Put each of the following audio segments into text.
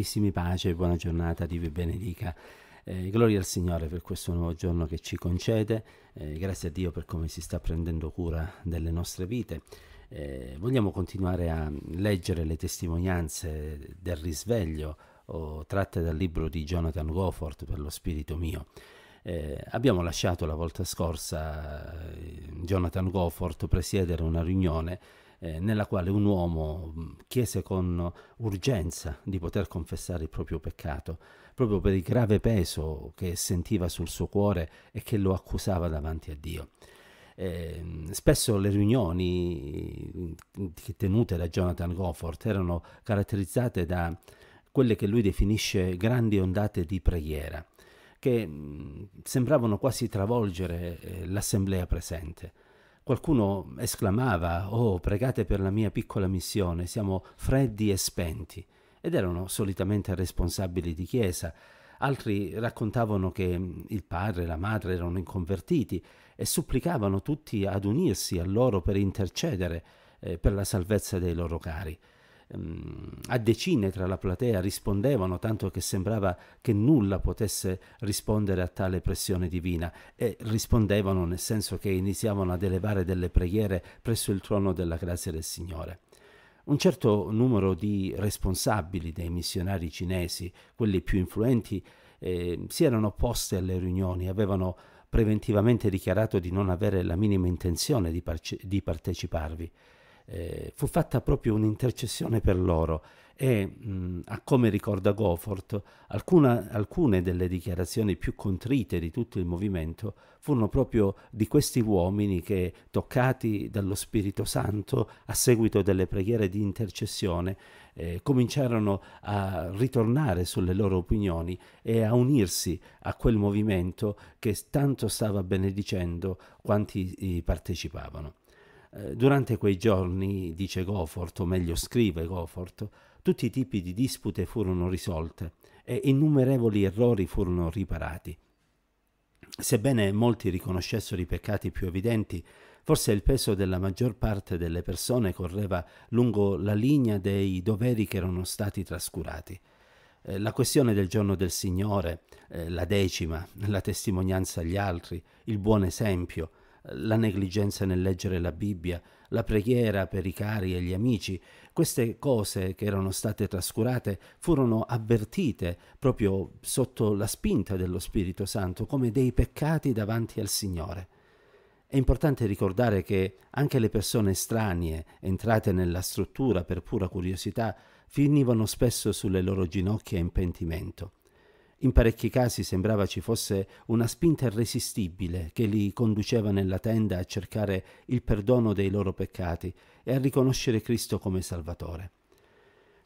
Carissimi pace, buona giornata, Dio vi benedica. Eh, gloria al Signore per questo nuovo giorno che ci concede, eh, grazie a Dio per come si sta prendendo cura delle nostre vite. Eh, vogliamo continuare a leggere le testimonianze del risveglio o, tratte dal libro di Jonathan Gofford per lo spirito mio. Eh, abbiamo lasciato la volta scorsa eh, Jonathan Gofford presiedere una riunione eh, nella quale un uomo mm, chiese con urgenza di poter confessare il proprio peccato, proprio per il grave peso che sentiva sul suo cuore e che lo accusava davanti a Dio. Eh, spesso le riunioni mm, tenute da Jonathan Gofford erano caratterizzate da quelle che lui definisce grandi ondate di preghiera, che mm, sembravano quasi travolgere eh, l'assemblea presente. Qualcuno esclamava, oh, pregate per la mia piccola missione, siamo freddi e spenti, ed erano solitamente responsabili di chiesa. Altri raccontavano che mm, il padre e la madre erano inconvertiti e supplicavano tutti ad unirsi a loro per intercedere eh, per la salvezza dei loro cari. Ehm, a decine tra la platea rispondevano, tanto che sembrava che nulla potesse rispondere a tale pressione divina, e rispondevano nel senso che iniziavano ad elevare delle preghiere presso il trono della grazia del Signore. Un certo numero di responsabili dei missionari cinesi, quelli più influenti, eh, si erano opposti alle riunioni, avevano preventivamente dichiarato di non avere la minima intenzione di, parce- di parteciparvi eh, fu fatta proprio un'intercessione per loro e mh, a come ricorda Gofort, alcuna, alcune delle dichiarazioni più contrite di tutto il movimento furono proprio di questi uomini che toccati dallo Spirito Santo a seguito delle preghiere di intercessione eh, cominciarono a ritornare sulle loro opinioni e a unirsi a quel movimento che tanto stava benedicendo quanti partecipavano. Eh, durante quei giorni, dice Goffort, o meglio scrive Goffort, tutti i tipi di dispute furono risolte e innumerevoli errori furono riparati. Sebbene molti riconoscessero i peccati più evidenti, forse il peso della maggior parte delle persone correva lungo la linea dei doveri che erano stati trascurati. Eh, la questione del giorno del Signore, eh, la decima, la testimonianza agli altri, il buon esempio, la negligenza nel leggere la Bibbia, la preghiera per i cari e gli amici, queste cose che erano state trascurate furono avvertite proprio sotto la spinta dello Spirito Santo come dei peccati davanti al Signore. È importante ricordare che anche le persone estranee, entrate nella struttura per pura curiosità finivano spesso sulle loro ginocchia in pentimento. In parecchi casi sembrava ci fosse una spinta irresistibile che li conduceva nella tenda a cercare il perdono dei loro peccati e a riconoscere Cristo come Salvatore.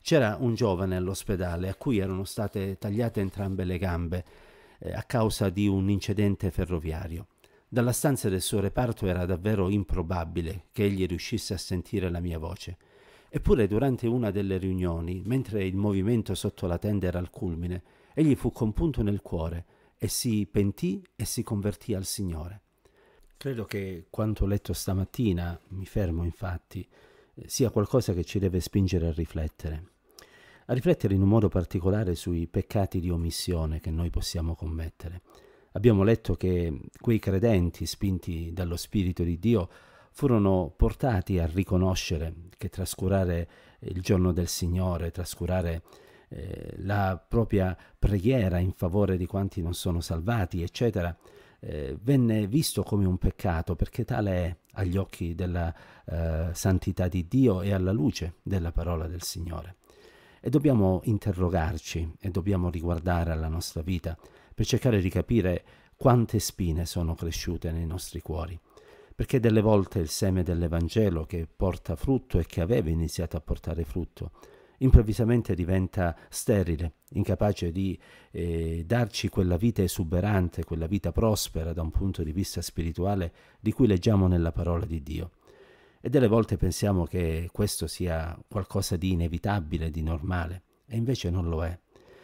C'era un giovane all'ospedale a cui erano state tagliate entrambe le gambe eh, a causa di un incidente ferroviario. Dalla stanza del suo reparto era davvero improbabile che egli riuscisse a sentire la mia voce. Eppure durante una delle riunioni, mentre il movimento sotto la tenda era al culmine, egli fu compunto nel cuore e si pentì e si convertì al Signore. Credo che quanto letto stamattina, mi fermo infatti, eh, sia qualcosa che ci deve spingere a riflettere, a riflettere in un modo particolare sui peccati di omissione che noi possiamo commettere. Abbiamo letto che quei credenti, spinti dallo Spirito di Dio, furono portati a riconoscere che trascurare il giorno del Signore, trascurare eh, la propria preghiera in favore di quanti non sono salvati, eccetera, eh, venne visto come un peccato perché tale è agli occhi della eh, santità di Dio e alla luce della parola del Signore. E dobbiamo interrogarci e dobbiamo riguardare alla nostra vita per cercare di capire quante spine sono cresciute nei nostri cuori perché delle volte il seme dell'Evangelo che porta frutto e che aveva iniziato a portare frutto improvvisamente diventa sterile, incapace di eh, darci quella vita esuberante, quella vita prospera da un punto di vista spirituale di cui leggiamo nella parola di Dio. E delle volte pensiamo che questo sia qualcosa di inevitabile, di normale, e invece non lo è.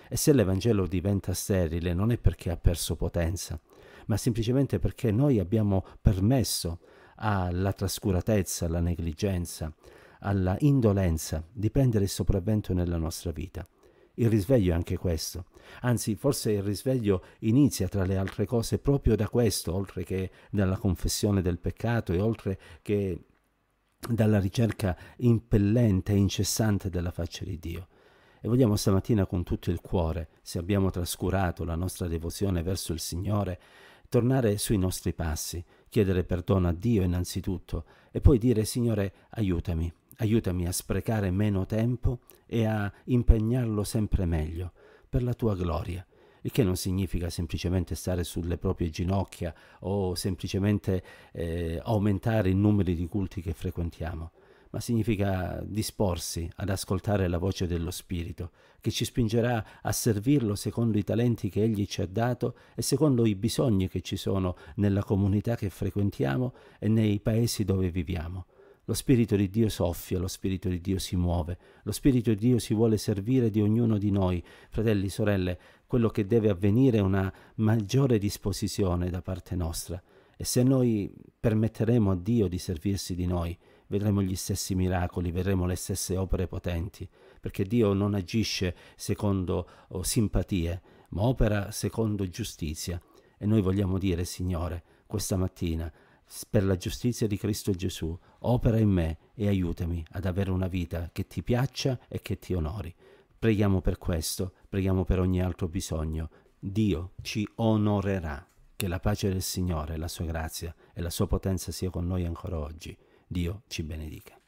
E se l'Evangelo diventa sterile non è perché ha perso potenza, ma semplicemente perché noi abbiamo permesso alla trascuratezza, alla negligenza, alla indolenza di prendere il sopravvento nella nostra vita. Il risveglio è anche questo. Anzi, forse il risveglio inizia tra le altre cose proprio da questo, oltre che dalla confessione del peccato e oltre che dalla ricerca impellente e incessante della faccia di Dio. E vogliamo stamattina con tutto il cuore, se abbiamo trascurato la nostra devozione verso il Signore, tornare sui nostri passi, chiedere perdono a Dio innanzitutto e poi dire Signore aiutami, aiutami a sprecare meno tempo e a impegnarlo sempre meglio, per la tua gloria, il che non significa semplicemente stare sulle proprie ginocchia o semplicemente eh, aumentare il numero di culti che frequentiamo, ma significa disporsi ad ascoltare la voce dello Spirito, che ci spingerà a servirlo secondo i talenti che Egli ci ha dato e secondo i bisogni che ci sono nella comunità che frequentiamo e nei paesi dove viviamo. Lo Spirito di Dio soffia, lo Spirito di Dio si muove, lo Spirito di Dio si vuole servire di ognuno di noi. Fratelli, sorelle, quello che deve avvenire è una maggiore disposizione da parte nostra. E se noi permetteremo a Dio di servirsi di noi, vedremo gli stessi miracoli, vedremo le stesse opere potenti, perché Dio non agisce secondo oh, simpatie, ma opera secondo giustizia. E noi vogliamo dire, Signore, questa mattina per la giustizia di Cristo Gesù, opera in me e aiutami ad avere una vita che ti piaccia e che ti onori. Preghiamo per questo, preghiamo per ogni altro bisogno. Dio ci onorerà. Che la pace del Signore, la sua grazia e la sua potenza sia con noi ancora oggi. Dio ci benedica.